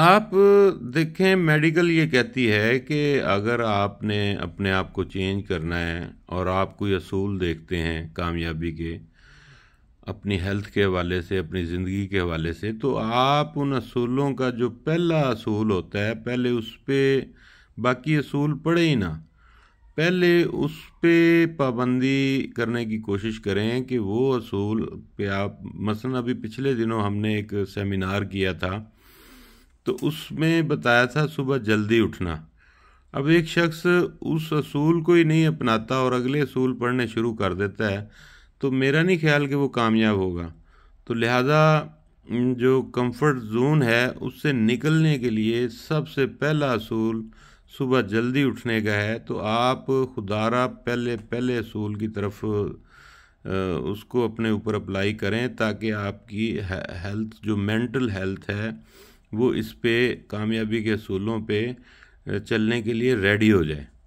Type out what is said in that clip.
आप देखें मेडिकल ये कहती है कि अगर आपने अपने आप को चेंज करना है और आप कोई असूल देखते हैं कामयाबी के अपनी हेल्थ के हवाले से अपनी ज़िंदगी के हवाले से तो आप उन असूलों का जो पहला असूल होता है पहले उस पर बाकी असूल पढ़े ही ना पहले उस पर पाबंदी करने की कोशिश करें कि वो असूल पे आप मसलन अभी पिछले दिनों हमने एक सेमिनार किया था तो उसमें बताया था सुबह जल्दी उठना अब एक शख्स उस असूल को ही नहीं अपनाता और अगले असूल पढ़ने शुरू कर देता है तो मेरा नहीं ख्याल कि वो कामयाब होगा तो लिहाजा जो कंफर्ट जोन है उससे निकलने के लिए सबसे पहला असूल सुबह जल्दी उठने का है तो आप खुदारा पहले पहले असूल की तरफ उसको अपने ऊपर अप्लाई करें ताकि आपकी हेल्थ जो मेंटल हेल्थ है वो इस पे कामयाबी के असूलों पे चलने के लिए रेडी हो जाए